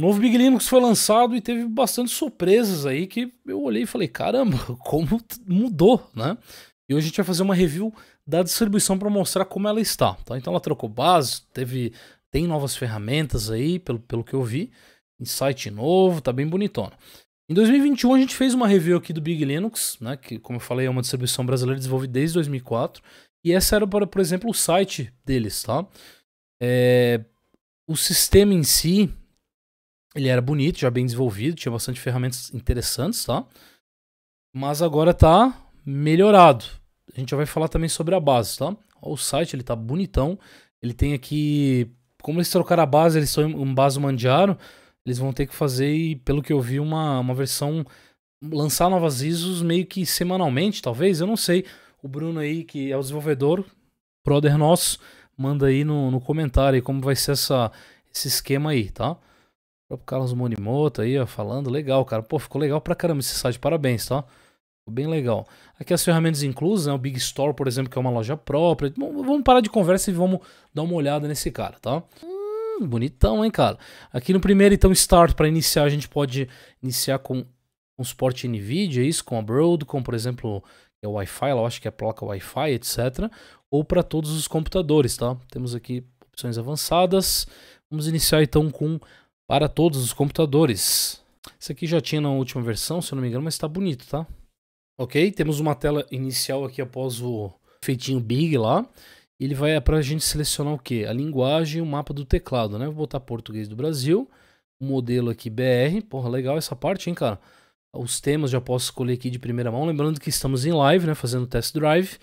O novo Big Linux foi lançado e teve bastante surpresas aí que eu olhei e falei, caramba, como mudou, né? E hoje a gente vai fazer uma review da distribuição para mostrar como ela está. Tá? Então ela trocou base, teve tem novas ferramentas aí, pelo, pelo que eu vi, site novo, tá bem bonitona. Em 2021 a gente fez uma review aqui do Big Linux, né, que como eu falei é uma distribuição brasileira desenvolvida desde 2004, e essa era para, por exemplo, o site deles, tá? É, o sistema em si, ele era bonito, já bem desenvolvido, tinha bastante ferramentas interessantes, tá? Mas agora tá melhorado. A gente já vai falar também sobre a base, tá? Ó, o site, ele tá bonitão. Ele tem aqui... Como eles trocaram a base, eles são um base mandiaro, eles vão ter que fazer, pelo que eu vi, uma, uma versão... Lançar novas ISOs meio que semanalmente, talvez, eu não sei. O Bruno aí, que é o desenvolvedor, brother nosso, manda aí no, no comentário aí como vai ser essa, esse esquema aí, tá? O Carlos Monimoto aí, ó, falando. Legal, cara. Pô, ficou legal pra caramba esse site. Parabéns, tá? Ficou bem legal. Aqui as ferramentas inclusas, né? O Big Store, por exemplo, que é uma loja própria. Bom, vamos parar de conversa e vamos dar uma olhada nesse cara, tá? Hum, bonitão, hein, cara? Aqui no primeiro, então, Start, para iniciar, a gente pode iniciar com um suporte NVIDIA, é isso, com a com por exemplo, é o Wi-Fi, eu acho que é placa Wi-Fi, etc. Ou para todos os computadores, tá? Temos aqui opções avançadas. Vamos iniciar então com para todos os computadores. Isso aqui já tinha na última versão, se eu não me engano, mas está bonito, tá? Ok, temos uma tela inicial aqui após o feitinho Big lá. Ele vai é para a gente selecionar o que? A linguagem e o mapa do teclado, né? Vou botar português do Brasil, o modelo aqui BR. Porra, legal essa parte, hein, cara? Os temas já posso escolher aqui de primeira mão. Lembrando que estamos em live, né? Fazendo test drive.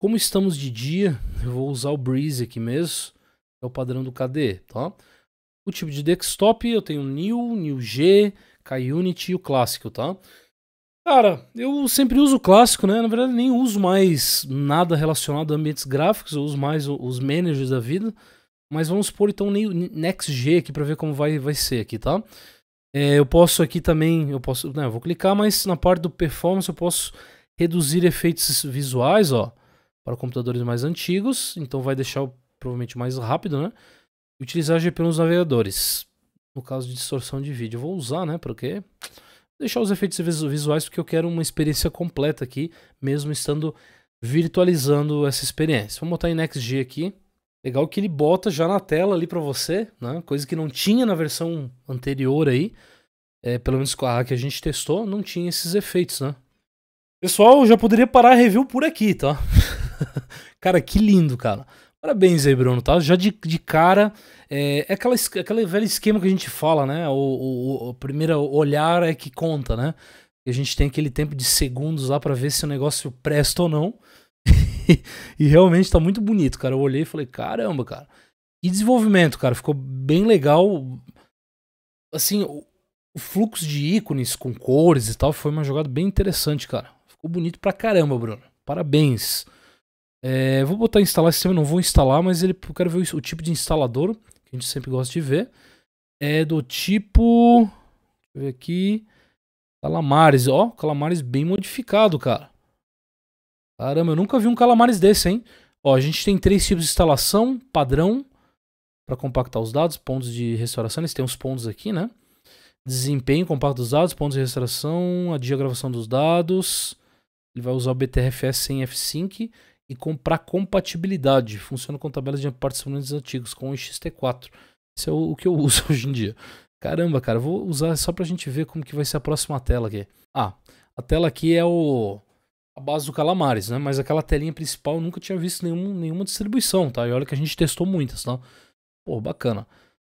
Como estamos de dia, eu vou usar o Breeze aqui mesmo. É o padrão do KDE, tá? O tipo de desktop eu tenho New, New G, KUnity e o clássico, tá? Cara, eu sempre uso o clássico, né? Na verdade, nem uso mais nada relacionado a ambientes gráficos, eu uso mais os managers da vida. Mas vamos supor então NextG aqui para ver como vai, vai ser aqui, tá? É, eu posso aqui também, eu posso, né eu vou clicar, mas na parte do performance eu posso reduzir efeitos visuais, ó, para computadores mais antigos. Então vai deixar provavelmente mais rápido, né? Utilizar nos navegadores. No caso de distorção de vídeo. Eu vou usar, né? Porque... Deixar os efeitos visuais porque eu quero uma experiência completa aqui, mesmo estando virtualizando essa experiência. vou botar em NextG aqui. Legal que ele bota já na tela ali para você, né? Coisa que não tinha na versão anterior aí. É, pelo menos com a que a gente testou, não tinha esses efeitos, né? Pessoal, já poderia parar a review por aqui, tá? cara, que lindo, cara. Parabéns aí, Bruno, tá? Já de, de cara, é, é aquela, aquele velho esquema que a gente fala, né? O, o, o primeiro olhar é que conta, né? E a gente tem aquele tempo de segundos lá para ver se o negócio presta ou não. e realmente tá muito bonito, cara. Eu olhei e falei, caramba, cara. E desenvolvimento, cara, ficou bem legal. Assim, o, o fluxo de ícones com cores e tal foi uma jogada bem interessante, cara. Ficou bonito pra caramba, Bruno. Parabéns. É, vou botar instalar sistema, não vou instalar, mas ele, eu quero ver o, o, tipo de instalador, que a gente sempre gosta de ver. É do tipo. Deixa eu ver aqui. Calamares, ó, calamares bem modificado, cara. Caramba, eu nunca vi um calamares desse, hein? Ó, a gente tem três tipos de instalação: padrão, para compactar os dados, pontos de restauração, eles têm uns pontos aqui, né? Desempenho, compacto dos dados, pontos de restauração, a diagravação dos dados. Ele vai usar o BTRFS sem F-Sync e comprar compatibilidade. Funciona com tabelas de particionamentos antigos, com o XT4. Isso é o que eu uso hoje em dia. Caramba, cara, vou usar só pra gente ver como que vai ser a próxima tela aqui. Ah, a tela aqui é o a base do Calamares, né? Mas aquela telinha principal eu nunca tinha visto nenhum, nenhuma distribuição, tá? E olha que a gente testou muitas, tá? Pô, bacana.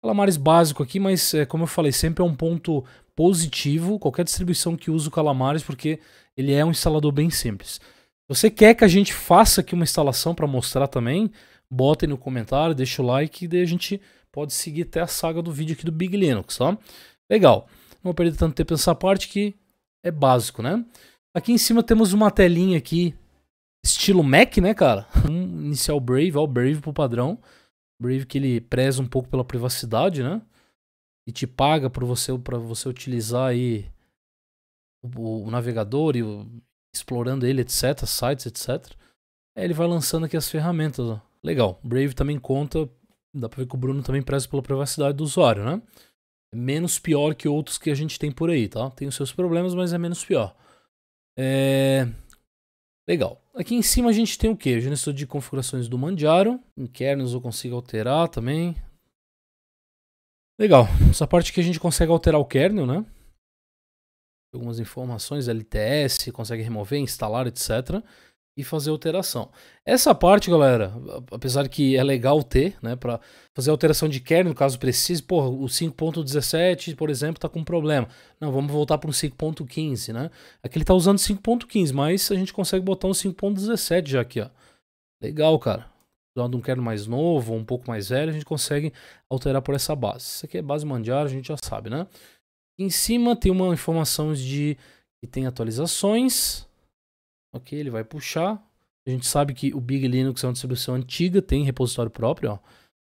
Calamares básico aqui, mas é, como eu falei, sempre é um ponto positivo qualquer distribuição que use o Calamares, porque ele é um instalador bem simples você quer que a gente faça aqui uma instalação para mostrar também, Bota aí no comentário, deixa o like e daí a gente pode seguir até a saga do vídeo aqui do Big Linux, tá? Legal. Não vou perder tanto tempo nessa parte que é básico, né? Aqui em cima temos uma telinha aqui, estilo Mac, né, cara? Um inicial Brave, ó, o Brave pro padrão. Brave que ele preza um pouco pela privacidade, né? E te paga para você, você utilizar aí o, o, navegador e, o, explorando ele, etc, sites, etc. ele vai lançando aqui as ferramentas, ó. Legal, Brave também conta, dá pra ver que o Bruno também preza pela privacidade do usuário, né? É menos pior que outros que a gente tem por aí, tá? Tem os seus problemas, mas é menos pior. É... Legal. Aqui em cima a gente tem o que? Gestor de configurações do Manjaro. Em kernels eu consigo alterar também. Legal. Essa parte que a gente consegue alterar o kernel, né? algumas informações, LTS, consegue remover, instalar, etc. E fazer alteração. Essa parte, galera, apesar que é legal ter, né, para fazer alteração de kernel, no caso precise, porra, o 5.17, por exemplo, tá com problema. Não, vamos voltar para um 5.15, né? Aqui ele tá usando 5.15, mas a gente consegue botar um 5.17 já aqui, ó. Legal, cara usando um kernel mais novo, um pouco mais velho, a gente consegue alterar por essa base. Isso aqui é base Mandiara, a gente já sabe, né? Em cima tem uma informação de que tem atualizações. Ok, ele vai puxar. A gente sabe que o Big Linux é uma distribuição antiga, tem repositório próprio, ó.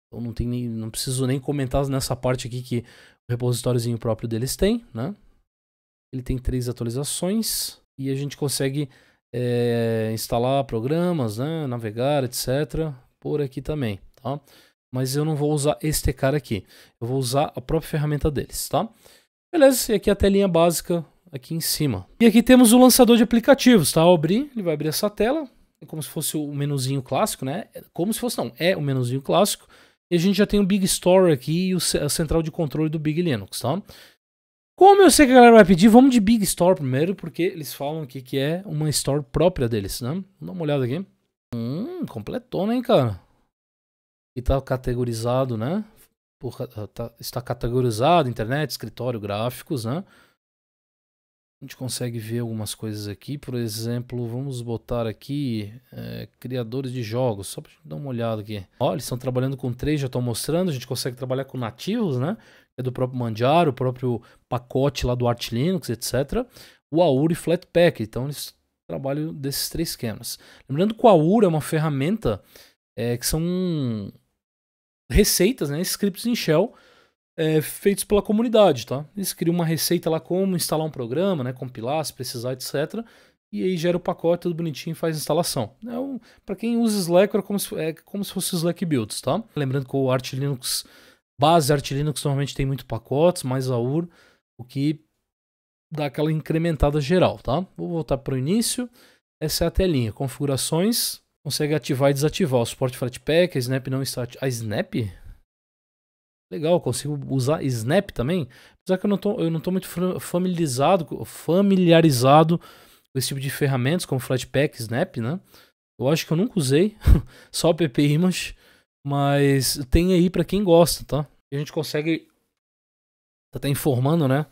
Então não, tem nem, não preciso nem comentar nessa parte aqui que o repositóriozinho próprio deles tem, né? Ele tem três atualizações e a gente consegue é, instalar programas, né? navegar, etc. Por aqui também, tá? Mas eu não vou usar este cara aqui. Eu vou usar a própria ferramenta deles, tá? Beleza, e aqui é a telinha básica aqui em cima. E aqui temos o lançador de aplicativos, tá? abrir, ele vai abrir essa tela, é como se fosse o menuzinho clássico, né? É como se fosse, não, é o menuzinho clássico. E a gente já tem o Big Store aqui e o, a central de controle do Big Linux, tá? Como eu sei que a galera vai pedir, vamos de Big Store primeiro, porque eles falam aqui que é uma store própria deles, né? Vamos dar uma olhada aqui. Hum, completou, né, cara? E tá categorizado, né? por, eh, tá, está categorizado, internet, escritório, gráficos, né? A gente consegue ver algumas coisas aqui, por exemplo, vamos botar aqui é, criadores de jogos, só para dar uma olhada aqui. Ó, eles estão trabalhando com três, já estão mostrando, a gente consegue trabalhar com nativos, né? É do próprio mandiar o próprio pacote lá do Arch Linux, etc. O Aura e Flatpak, então eles trabalham desses três esquemas. Lembrando que o Aura é uma ferramenta é, que são receitas, né, scripts em shell é, feitos pela comunidade, tá? Eles criam uma receita lá como instalar um programa, né, compilar, se precisar, etc. E aí gera o pacote, tudo bonitinho, faz a instalação. É um, para quem usa Slack, é como, se, é como se fosse Slack Builds, tá? Lembrando que o Arch Linux, base Arch Linux normalmente tem muito pacotes, mais AUR, o que dá aquela incrementada geral, tá? Vou voltar para o início. Essa é a telinha, configurações, consegue ativar e desativar o suporte Flatpak, a Snap não está A Snap? Legal, consigo usar Snap também? Apesar que eu não estou eu não muito familiarizado, familiarizado com esse tipo de ferramentas, como Flatpak, Snap, né? Eu acho que eu nunca usei, só o PP Image, mas tem aí para quem gosta, tá? A gente consegue tá até informando, né?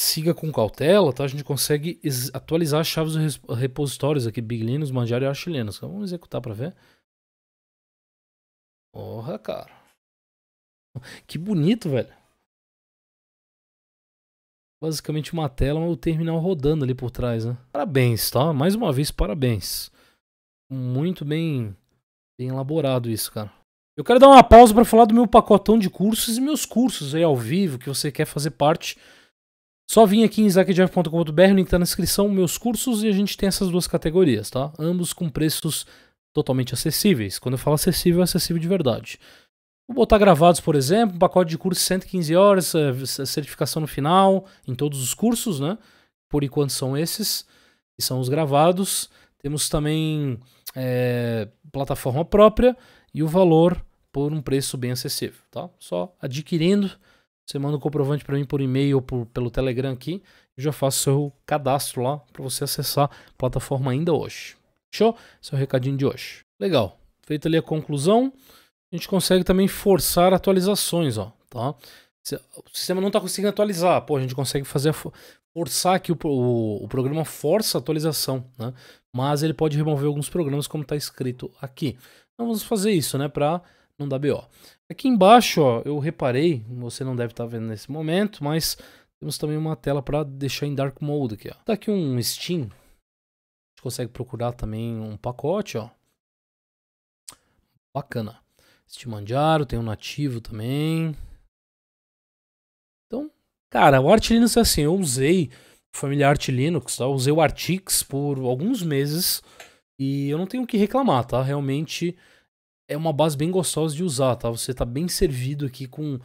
siga com cautela, tá? A gente consegue atualizar as chaves dos repositórios aqui, Big Linux, Mandiário e Arch Vamos executar para ver. Porra, cara. Que bonito, velho. Basicamente uma tela, mas o terminal rodando ali por trás, né? Parabéns, tá? Mais uma vez, parabéns. Muito bem, bem elaborado isso, cara. Eu quero dar uma pausa para falar do meu pacotão de cursos e meus cursos aí ao vivo que você quer fazer parte. Só vim aqui em isaacjeff.com.br, o link tá na descrição, meus cursos, e a gente tem essas duas categorias, tá? Ambos com preços totalmente acessíveis. Quando eu falo acessível, é acessível de verdade. Vou botar gravados, por exemplo, um pacote de curso 115 horas, eh, certificação no final, em todos os cursos, né? Por enquanto são esses, que são os gravados. Temos também é, plataforma própria e o valor por um preço bem acessível, tá? Só adquirindo você manda o um comprovante para mim por e-mail ou por, pelo Telegram aqui. Eu já faço seu cadastro lá para você acessar a plataforma ainda hoje. Show? Esse é o recadinho de hoje. Legal. Feita ali a conclusão, a gente consegue também forçar atualizações, ó, tá? O sistema não está conseguindo atualizar. Pô, a gente consegue fazer forçar que o, o, o, programa força a atualização, né? Mas ele pode remover alguns programas como está escrito aqui. Então vamos fazer isso, né? Para não dá BO. Aqui embaixo, ó, eu reparei, você não deve estar tá vendo nesse momento, mas temos também uma tela para deixar em Dark Mode aqui, ó. Tá aqui um Steam. A gente consegue procurar também um pacote, ó. Bacana. Steam Manjaro, tem um nativo também. Então, cara, o Arch Linux é assim, eu usei família Arch Linux, tá? usei o Artix por alguns meses e eu não tenho o que reclamar, tá? Realmente é uma base bem gostosa de usar, tá? Você tá bem servido aqui com,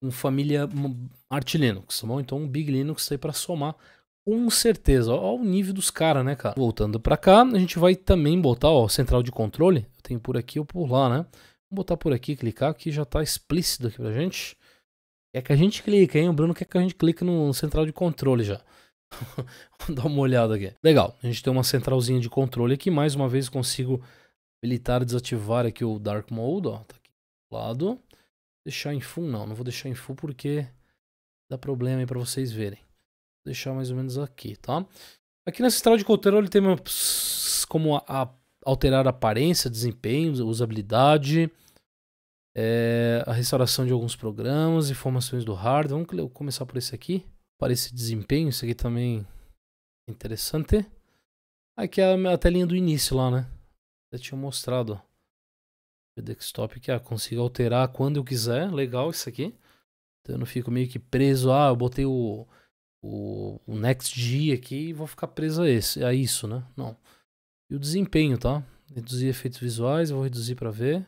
com família hum, Arch Linux, tá bom? Então um Big Linux tá aí para somar com certeza. Olha o nível dos caras, né, cara? Voltando para cá, a gente vai também botar, ó, central de controle. Eu tenho por aqui ou por lá, né? Vou botar por aqui, clicar, que já tá explícito aqui pra gente. É que a gente clica, hein? O Bruno quer que a gente clique no central de controle já. Vamos dar uma olhada aqui. Legal, a gente tem uma centralzinha de controle aqui. Mais uma vez consigo habilitar desativar aqui o Dark Mode, ó, tá aqui do lado. Deixar em full não, não vou deixar em full porque dá problema aí para vocês verem. Vou deixar mais ou menos aqui, tá? Aqui na central de controle ele tem como a, a alterar a aparência, desempenho, usabilidade, é, a restauração de alguns programas, informações do hardware. Vamos começar por esse aqui. Para esse desempenho, isso aqui também é interessante. Aqui é a, a telinha do início lá, né? tinha mostrado o desktop que ah, consigo alterar quando eu quiser. Legal isso aqui. Então eu não fico meio que preso. Ah, eu botei o, o, o NextG aqui e vou ficar preso a, esse, a isso, né? Não. E o desempenho, tá? Reduzir efeitos visuais, vou reduzir para ver.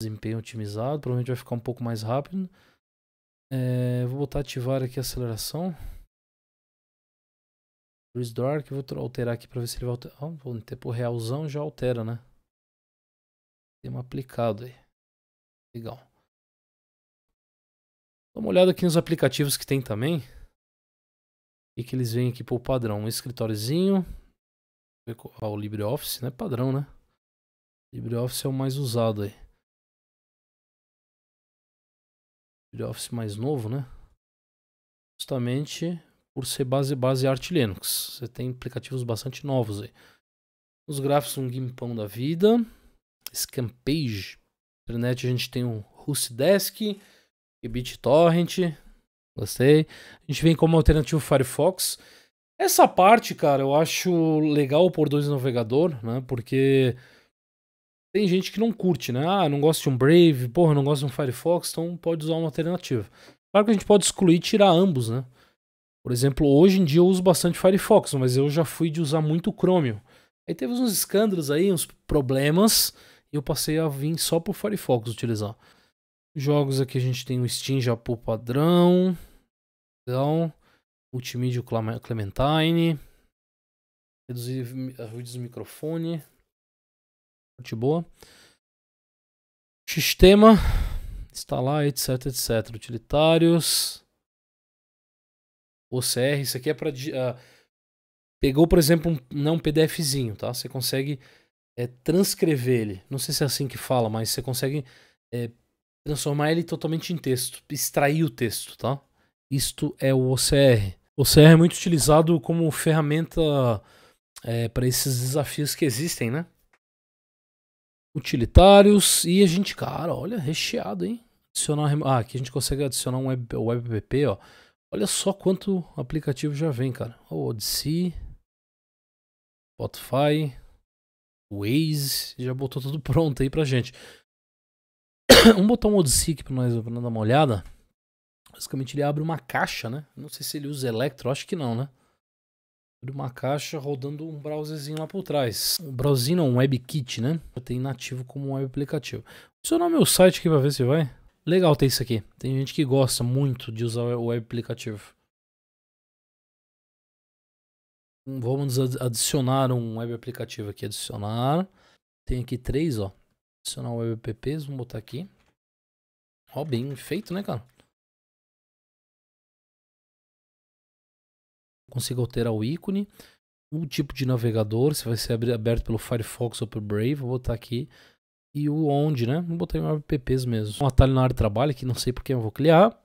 Desempenho otimizado, provavelmente vai ficar um pouco mais rápido. É, vou botar ativar aqui a aceleração. Luiz eu vou alterar aqui para ver se ele vai alterar. Ah, oh, em tempo realzão já altera, né? um aplicado aí. Legal. Dá uma olhada aqui nos aplicativos que tem também. E que eles vêm aqui por padrão. Um escritóriozinho. Ah, o LibreOffice, né? Padrão, né? LibreOffice é o mais usado aí. LibreOffice mais novo, né? Justamente por ser base, base em Linux. Você tem aplicativos bastante novos aí. Os gráficos, um Gimpão da vida, Scampage, internet a gente tem o RusDesk, e BitTorrent, gostei. A gente vem como alternativo Firefox. Essa parte, cara, eu acho legal por dois navegador, né? Porque tem gente que não curte, né? Ah, não gosta de um Brave, porra, não gosta de um Firefox, então pode usar uma alternativa. Claro que a gente pode excluir e tirar ambos, né? Por exemplo, hoje em dia eu uso bastante Firefox, mas eu já fui de usar muito Chromium. Aí teve uns escândalos aí, uns problemas, e eu passei a vir só pro Firefox utilizar. Jogos aqui a gente tem o Steam já por padrão. Então, Multimídia Clementine. Reduzir ruídos do microfone. Muito boa. Sistema, instalar, etc, etc. Utilitários. OCR, isso aqui é para. Uh, ah, pegou, por exemplo, um, não né, um PDFzinho, tá? Você consegue é, transcrever ele. Não sei se é assim que fala, mas você consegue é, transformar ele totalmente em texto, extrair o texto, tá? Isto é o OCR. O OCR é muito utilizado como ferramenta é, eh, para esses desafios que existem, né? Utilitários e a gente, cara, olha, recheado, hein? Adicionar, ah, aqui a gente consegue adicionar um web, ó. Olha só quanto aplicativo já vem, cara. O Odyssey, Spotify, Waze, já botou tudo pronto aí pra gente. Vamos botar um Odyssey aqui pra nós, pra dar uma olhada. Basicamente ele abre uma caixa, né? Não sei se ele usa Electro, acho que não, né? Abre uma caixa rodando um browserzinho lá por trás. Um browserzinho não, um WebKit, né? Tem nativo como um web aplicativo. Vou adicionar meu site aqui pra ver se vai. Legal ter isso aqui. Tem gente que gosta muito de usar o web aplicativo. Hum, vamos adicionar um web aplicativo aqui. Adicionar. Tem aqui três, ó. Adicionar web apps. Vamos botar aqui. Ó, bem feito, né, cara? Consigo alterar o ícone. O tipo de navegador, se vai ser aberto pelo Firefox ou pelo Brave. Vou botar aqui e o onde, né? Vou botar em apps mesmo. Um atalho na área de trabalho, que não sei por que eu vou criar.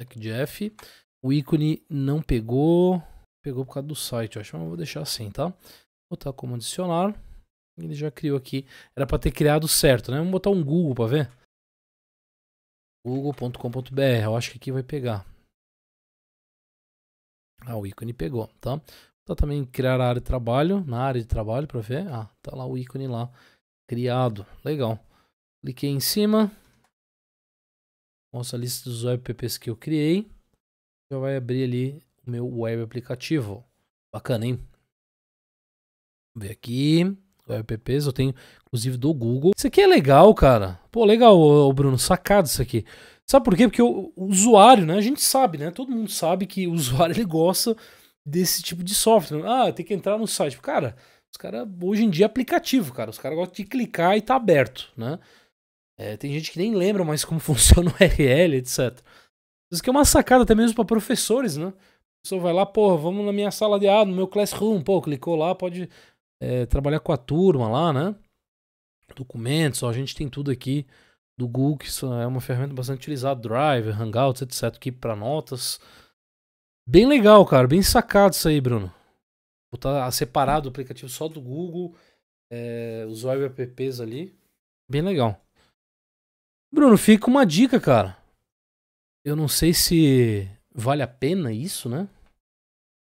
Aqui O ícone não pegou. Pegou por causa do site, eu acho. Mas eu vou deixar assim, tá? Vou botar como adicionar. Ele já criou aqui. Era para ter criado certo, né? Vamos botar um Google para ver. Google.com.br. Eu acho que aqui vai pegar. Ah, o ícone pegou, tá? Vou botar também criar a área de trabalho. Na área de trabalho para ver. Ah, tá lá o ícone lá Criado. Legal. Cliquei em cima. Mostra a lista dos web apps que eu criei. Já vai abrir ali o meu web aplicativo. Bacana, hein? Vamos ver aqui. Web apps eu tenho, inclusive, do Google. Isso aqui é legal, cara. Pô, legal, Bruno. Sacado isso aqui. Sabe por quê? Porque o usuário, né? A gente sabe, né? Todo mundo sabe que o usuário ele gosta desse tipo de software. Ah, tem que entrar no site. Cara, os caras, hoje em dia, é aplicativo, cara. Os caras gostam de clicar e tá aberto, né? É, tem gente que nem lembra mais como funciona o URL, etc. Isso que é uma sacada até mesmo para professores, né? O pessoa vai lá, porra, vamos na minha sala de aula, no meu classroom, pô, clicou lá, pode é, trabalhar com a turma lá, né? Documentos, ó, a gente tem tudo aqui do Google, que é uma ferramenta bastante utilizada, Drive, Hangouts, etc, aqui para notas. Bem legal, cara, bem sacado isso aí, Bruno botar ah, separado o aplicativo só do Google, é, os web apps ali. Bem legal. Bruno, fica uma dica, cara. Eu não sei se vale a pena isso, né?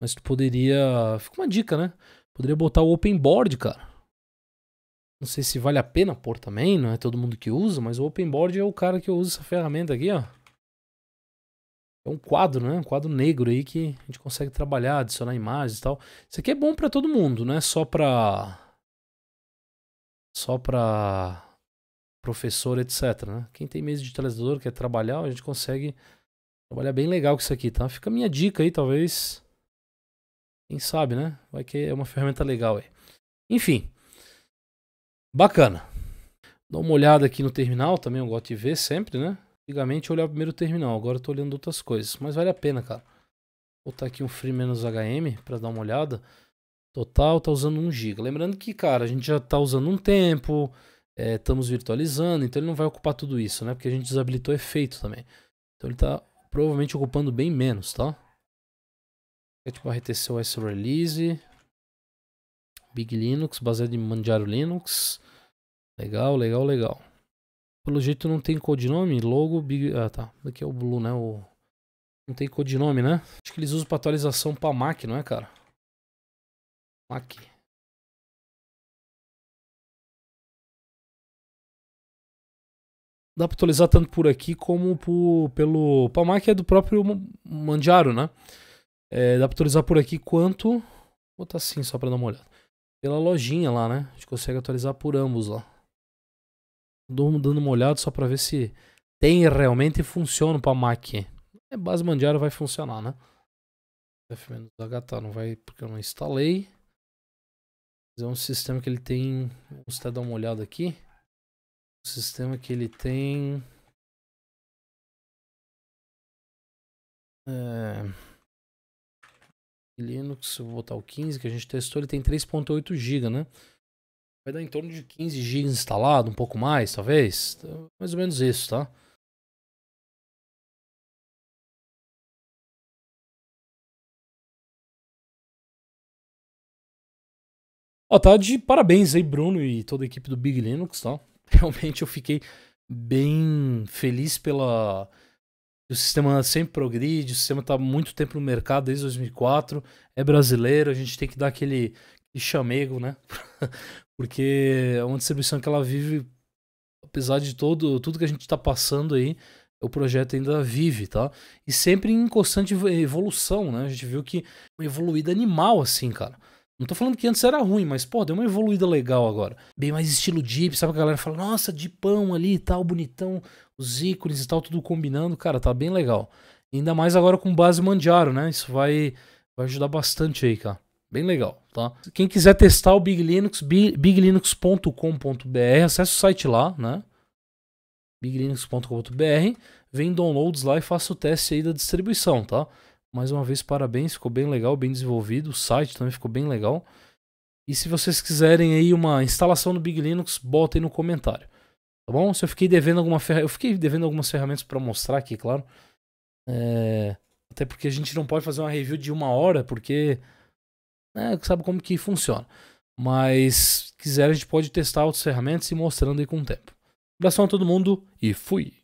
Mas tu poderia. Fica uma dica, né? Poderia botar o Open Board, cara. Não sei se vale a pena pôr também, não é todo mundo que usa, mas o Open Board é o cara que usa essa ferramenta aqui, ó é um quadro, né? Um quadro negro aí que a gente consegue trabalhar, adicionar imagens e tal. Isso aqui é bom para todo mundo, não é só para só para professor, etc, né? Quem tem mesa de digitalizador, quer trabalhar, a gente consegue trabalhar bem legal com isso aqui, tá? Fica a minha dica aí, talvez. Quem sabe, né? Vai que é uma ferramenta legal aí. Enfim. Bacana. Dá uma olhada aqui no terminal também, eu gosto de ver sempre, né? Antigamente eu olhava primeiro o terminal, agora eu tô olhando outras coisas. Mas vale a pena, cara. Vou botar aqui um free menos HM para dar uma olhada. Total tá usando 1 GB. Lembrando que, cara, a gente já tá usando um tempo, é, estamos virtualizando, então ele não vai ocupar tudo isso, né? Porque a gente desabilitou efeito também. Então ele tá provavelmente ocupando bem menos, tá? É tipo RTC OS Release, Big Linux, baseado em Manjaro Linux. Legal, legal, legal. Pelo jeito não tem codinome, logo, big... Ah, tá. Aqui é o Blue, né? O... Não tem codinome, né? Acho que eles usam pra atualização pra Mac, não é, cara? Mac. Dá pra atualizar tanto por aqui como por, pelo... Pra Mac é do próprio Mandiaro, né? É, dá pra atualizar por aqui quanto... Vou botar assim só pra dar uma olhada. Pela lojinha lá, né? A gente consegue atualizar por ambos lá dando uma olhada só para ver se tem realmente funciona para Mac. É base mandiária vai funcionar, né? F-H tá, não vai porque eu não instalei. Mas é um sistema que ele tem. Vamos até dar uma olhada aqui. Um sistema que ele tem. É... Linux, vou botar o 15 que a gente testou. Ele tem 3,8 GB, né? Vai dar em torno de 15 GB instalado, um pouco mais, talvez. mais ou menos isso, tá? Ó, oh, tá de parabéns aí, Bruno e toda a equipe do Big Linux, tá? Realmente eu fiquei bem feliz pela. O sistema sempre progride, o sistema tá muito tempo no mercado, desde 2004, é brasileiro, a gente tem que dar aquele, e chamego, né? Porque é uma distribuição que ela vive, apesar de todo, tudo que a gente está passando aí, o projeto ainda vive, tá? E sempre em constante evolução, né? A gente viu que uma evoluída animal, assim, cara. Não tô falando que antes era ruim, mas, pô, deu uma evoluída legal agora. Bem mais estilo Jeep, sabe? A galera fala, nossa, de pão ali e tal, bonitão, os ícones e tal, tudo combinando, cara, tá bem legal. ainda mais agora com base Mandiaro, né? Isso vai, vai ajudar bastante aí, cara. Bem legal, tá? Quem quiser testar o Big Linux, biglinux.com.br, acessa o site lá, né? biglinux.com.br, vem downloads lá e faça o teste aí da distribuição, tá? Mais uma vez, parabéns, ficou bem legal, bem desenvolvido, o site também ficou bem legal. E se vocês quiserem aí uma instalação do Big Linux, botem no comentário. Tá bom? Se eu fiquei devendo alguma ferramenta, eu fiquei devendo algumas ferramentas para mostrar aqui, claro. É... Até porque a gente não pode fazer uma review de uma hora, porque né, sabe como que funciona. Mas se quiser, a gente pode testar outras ferramentas e mostrando aí com o tempo. Um abração a todo mundo e fui!